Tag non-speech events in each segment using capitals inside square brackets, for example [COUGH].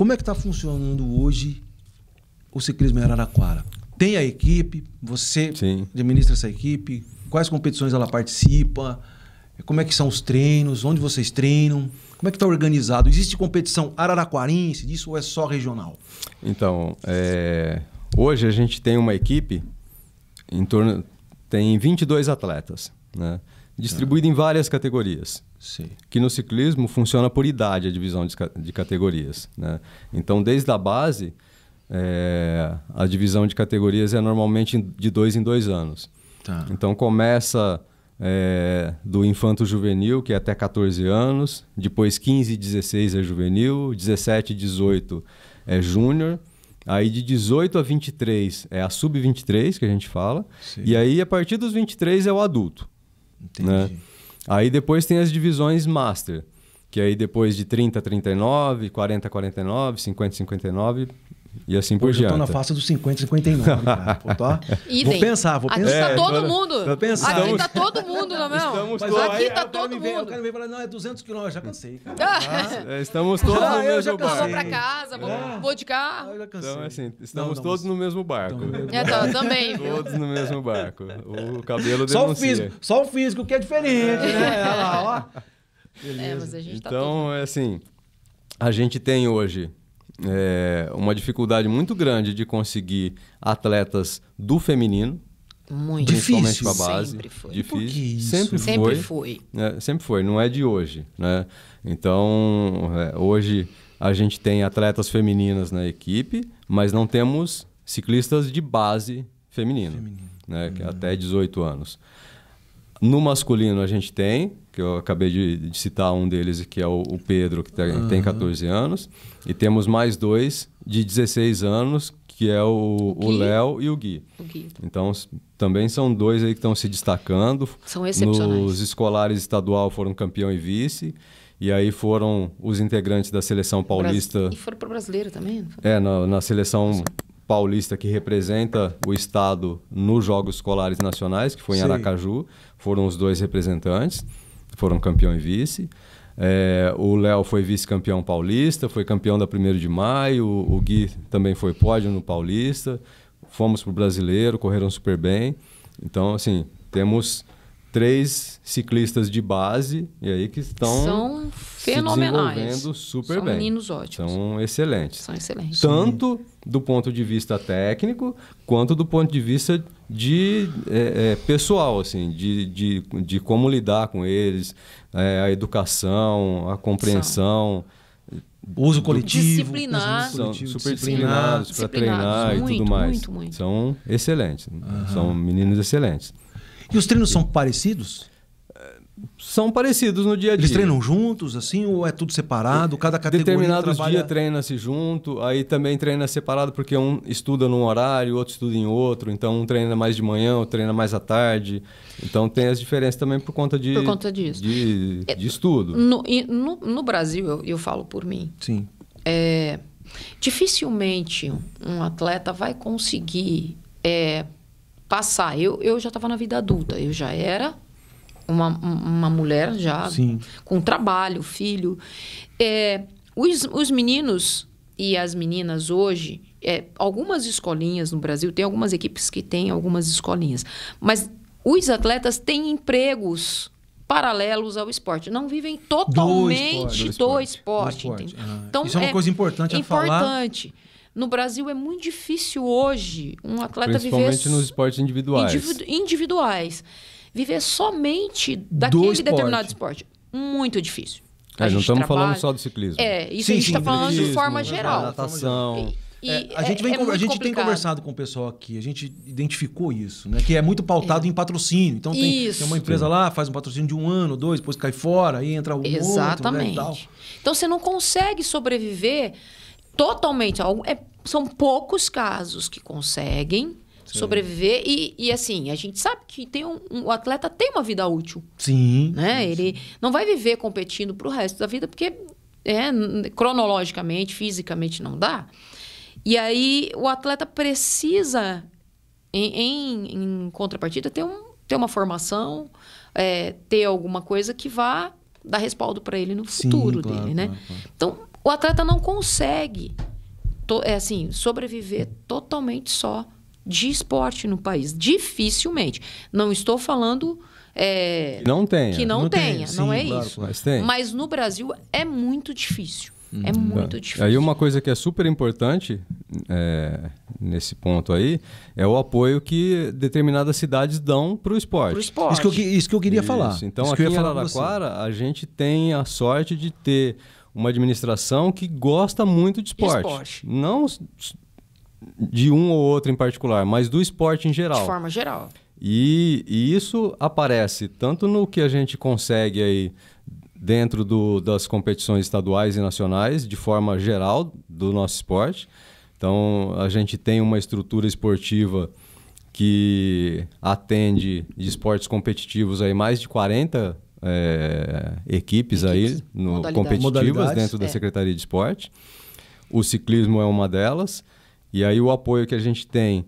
Como é que está funcionando hoje o ciclismo em Araraquara? Tem a equipe, você Sim. administra essa equipe, quais competições ela participa, como é que são os treinos, onde vocês treinam, como é que está organizado? Existe competição araraquarense disso ou é só regional? Então, é... hoje a gente tem uma equipe em torno tem 22 atletas, né? distribuído ah. em várias categorias. Sim. Que no ciclismo funciona por idade a divisão de, de categorias. Né? Então, desde a base, é, a divisão de categorias é normalmente de dois em dois anos. Tá. Então, começa é, do infanto juvenil, que é até 14 anos, depois 15 e 16 é juvenil, 17 e 18 é júnior. Aí de 18 a 23 é a sub-23 que a gente fala. Sim. E aí a partir dos 23 é o adulto. Né? Entendi. Né? Aí depois tem as divisões Master, que aí depois de 30 a 39, 40 a 49, 50 a 59, e assim por diante. Eu tô na faixa dos 50, 59. Cara. Pô, tá? [LAUGHS] Vou pensar, tá é, vou pensar. Aqui tá todo mundo. Tá pensando. Aqui tá todo mundo, não é mesmo? Mas, aqui aí, tá, tá todo mundo. Vem, o ver me fala, não, é 200 quilômetros. Já cansei, cara. Ah. [LAUGHS] estamos todos ah, no mesmo barco. Eu já vou pra casa, vou, é. vou de carro. Ah, então, assim, estamos não, não, todos no mesmo barco. É, tá, eu tá, também. Todos no mesmo barco. O cabelo só denuncia. O físico, só o físico que é diferente, né? [LAUGHS] Olha lá, ó. Beleza. É, mas a gente então, é assim, a gente tem hoje é, uma dificuldade muito grande de conseguir atletas do feminino. Muito principalmente difícil. Principalmente base. Sempre foi. Difícil. Sempre, sempre foi. É, sempre foi. Não é de hoje. Né? Então, é, hoje a gente tem atletas femininas na equipe, mas não temos ciclistas de base feminina, Feminino. Né? Que é até 18 uhum. anos. No masculino a gente tem, que eu acabei de, de citar um deles, que é o, o Pedro, que tá, tem, uhum. tem 14 anos. E temos mais dois de 16 anos, que é o, o, Léo e o Gui. o Gui. Então, também são dois aí que estão se destacando. São excepcionais. Nos escolares estadual foram campeão e vice. E aí foram os integrantes da seleção paulista. E foram para o brasileiro também? É, na, na seleção paulista que representa o estado nos Jogos Escolares Nacionais, que foi em Sim. Aracaju. Foram os dois representantes, foram campeão e vice. É, o Léo foi vice-campeão paulista, foi campeão da 1 de maio, o Gui também foi pódio no paulista. Fomos para o brasileiro, correram super bem. Então, assim, temos três ciclistas de base e aí que estão são fenomenais, se desenvolvendo super são bem. meninos ótimos. São excelentes. São excelentes. Tanto do ponto de vista técnico quanto do ponto de vista de é, é, pessoal, assim, de, de, de como lidar com eles, é, a educação, a compreensão. São. Uso coletivo. Disciplinar. Uso super para treinar muito, e tudo mais. Muito, muito. São excelentes. São meninos excelentes. E os treinos são parecidos? São parecidos no dia a dia. Eles treinam juntos, assim, ou é tudo separado? Cada categoria Determinados trabalha... dias treina-se junto, aí também treina separado, porque um estuda num horário, outro estuda em outro. Então, um treina mais de manhã, outro treina mais à tarde. Então, tem as diferenças também por conta de... Por conta disso. De, é, de estudo. No, no, no Brasil, eu, eu, falo por mim. Sim. É, dificilmente um atleta vai conseguir... É, passar. Eu, eu já estava na vida adulta, eu já era uma, uma mulher já Sim. com trabalho, filho. É, os, os meninos e as meninas hoje, é, algumas escolinhas no Brasil, tem algumas equipes que têm algumas escolinhas, mas os atletas têm empregos paralelos ao esporte, não vivem totalmente do esporte. Do esporte, do esporte. Do esporte. Ah, então, Isso é uma é coisa importante a importante. falar. Importante. No Brasil é muito difícil hoje um atleta Principalmente viver. Principalmente nos esportes individuais. Individu individuais. Viver somente daquele esporte. determinado esporte. Muito difícil. É, não estamos falando só do ciclismo. É, isso sim, a gente está falando de forma né? geral. Natação. E, é, a gente, é, vem, é a gente tem conversado com o pessoal aqui, a gente identificou isso, né? Que é muito pautado é. em patrocínio. Então tem, tem, uma empresa lá, faz um patrocínio de um ano, dois, depois cai fora, aí entra o outro. Né, Exatamente. né, então você não consegue sobreviver totalmente. É, são poucos casos que conseguem Sim. sobreviver. E, e, assim, a gente sabe que tem um, um, o atleta tem uma vida útil. Sim. Né? Sim. Ele não vai viver competindo para o resto da vida, porque é, cronologicamente, fisicamente não dá. E aí o atleta precisa, em, em, em contrapartida, ter, um, ter uma formação, é, ter alguma coisa que vá dar respaldo para ele no futuro Sim, claro, dele, né? Claro, claro. Então, o atleta não consegue to, é assim, sobreviver totalmente só de esporte no país. Dificilmente. Não estou falando. É, não tenha. Que não, não tenha, Sim, não é claro, isso. Mas, mas, no Brasil é muito difícil. Uhum. é muito tá. difícil. Aí uma coisa que é super importante é, nesse ponto aí é o apoio que determinadas cidades dão para o esporte. esporte. Isso, que eu, isso que eu queria isso. falar. Então isso aqui em Araraquara a gente tem a sorte de ter uma administração que gosta muito de esporte. esporte. Não de um ou outro em particular, mas do esporte em geral. De forma geral. E, e isso aparece tanto no que a gente consegue aí dentro do, das competições estaduais e nacionais, de forma geral, do nosso esporte. Então, a gente tem uma estrutura esportiva que atende de esportes competitivos aí mais de 40 é, equipes, equipes, aí no, competitivas Modalidades, dentro da é. Secretaria de Esporte. O ciclismo é uma delas. E aí o apoio que a gente tem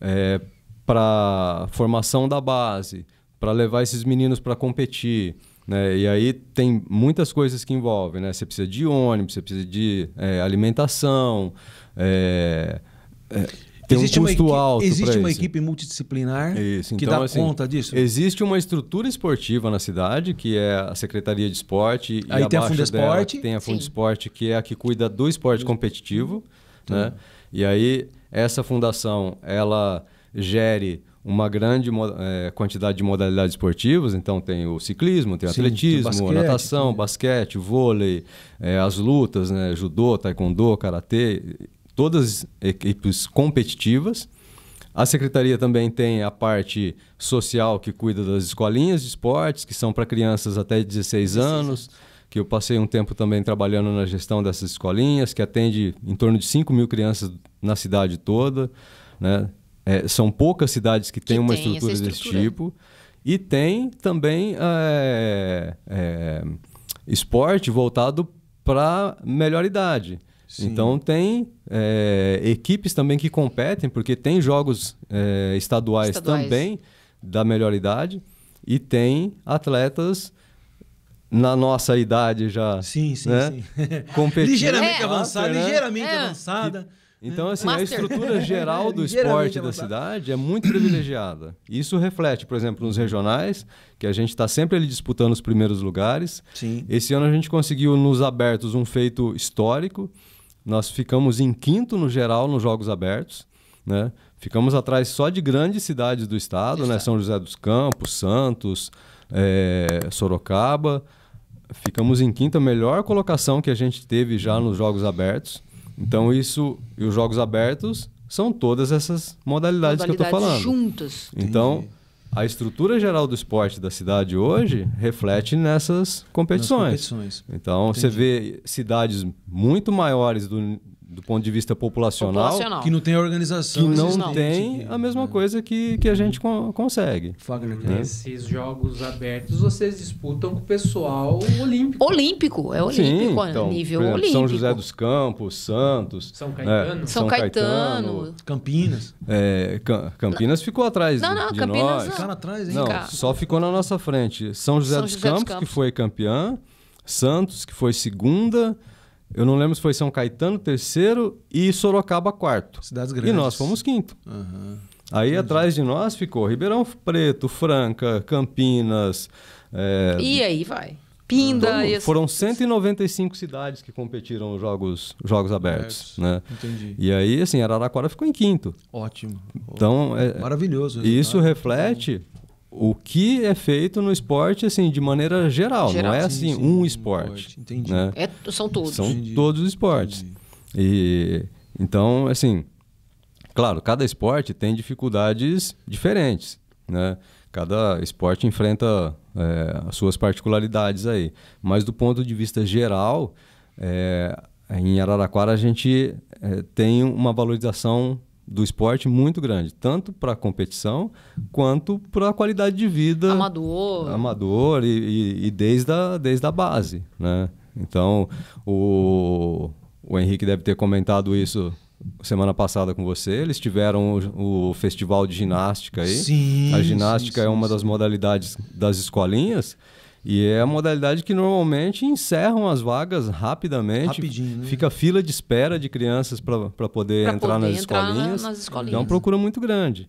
é, para formação da base, para levar esses meninos para competir. Né? E aí tem muitas coisas que envolvem. Né? Você precisa de ônibus, você precisa de é, alimentação. É, é tem existe um custo uma equipe, alto. Existe uma isso. equipe multidisciplinar isso. que então, dá assim, conta disso? Existe uma estrutura esportiva na cidade, que é a Secretaria de Esporte. Aí e tem a Dela, tem a Fundesporte, que é a que cuida do esporte hum. competitivo. Tá. Né? E aí, essa fundação, ela gere uma grande é, quantidade de modalidades esportivas, então tem o ciclismo, tem o Sim, atletismo, tem basquete, natação, né? basquete, vôlei, é, as lutas, né, judô, taekwondo, karatê, todas equipes competitivas. A secretaria também tem a parte social que cuida das escolinhas de esportes, que são para crianças até 16 anos, que eu passei um tempo também trabalhando na gestão dessas escolinhas, que atende em torno de 5 mil crianças na cidade toda. Né? É, são poucas cidades que têm uma estrutura, estrutura, desse tipo. E tem também é, é, esporte voltado para melhor idade. Sim. Então tem é, equipes também que competem, porque tem jogos é, estaduais, estaduais, também da melhor idade e tem atletas na nossa idade já. Sim, sim, né? sim. [LAUGHS] ligeiramente é. avançada, né? é. avançada. E, então, assim, Master. a estrutura [LAUGHS] geral do esporte da cidade é muito privilegiada. Isso reflete, por exemplo, nos regionais, que a gente está sempre ali disputando os primeiros lugares. Sim. Esse ano a gente conseguiu nos abertos um feito histórico. Nós ficamos em quinto no geral nos Jogos Abertos, né? Ficamos atrás só de grandes cidades do estado, né? São José dos Campos, Santos, é, Sorocaba. Ficamos em quinta melhor colocação que a gente teve já nos Jogos Abertos. Então isso e os Jogos Abertos são todas essas modalidades, modalidades que eu estou falando. Juntas. Então a estrutura geral do esporte da cidade hoje reflete nessas competições. competições. Então Entendi. você vê cidades muito maiores do, do ponto de vista populacional, populacional. que não tem organização. Que não, tem a mesma coisa que, que a gente consegue. Fagner, né? Nesses jogos abertos, vocês disputam com o pessoal olímpico. Olímpico, é olímpico, Sim, é então, nível exemplo, olímpico. São José dos Campos, Santos. São né? Caetano. É, São, São Caetano. Caetano. Campinas. É, Campinas ficou atrás não, não, de Campinas nós. Não, Ficaram atrás, hein? Não, só ficou na nossa frente. São José, São dos, José Campos, dos Campos, que foi campeã. Santos, que foi segunda. Eu não lembro se foi São Caetano terceiro e Sorocaba quarto. Cidades grandes. E nós fomos quinto. Uhum. Aí Entendi. atrás de nós ficou Ribeirão Preto, Franca, Campinas. É... E aí vai. Pinda. Todo, foram 195 cidades que competiram os jogos, jogos abertos. É, né? Entendi. E aí, assim, Araraquara ficou em quinto. Ótimo. Então, é, Maravilhoso. Né? Isso reflete então o que é feito no esporte, assim, de maneira geral. geral não é assim sim, um esporte. Entendi. Né? É, são todos. São entendi, todos os esportes. Entendi. E então, assim, claro, cada esporte tem dificuldades diferentes, né? Cada esporte enfrenta é, as suas particularidades aí. Mas do ponto de vista geral, é, em Araraquara a gente é, tem uma valorização do esporte muito grande, tanto para a competição quanto para a qualidade de vida. Amador. Amador e, e, e, desde, a, desde a base. Né? Então, o, o Henrique deve ter comentado isso semana passada com você. Eles tiveram o, o festival de ginástica aí. Sim. A ginástica sim, sim, é uma sim. das modalidades das escolinhas. E é a modalidade que normalmente encerram as vagas rapidamente. Rapidinho, né? Fica fila de espera de crianças para poder pra entrar, poder nas, entrar escolinhas. nas escolinhas. Então, é uma procura muito grande.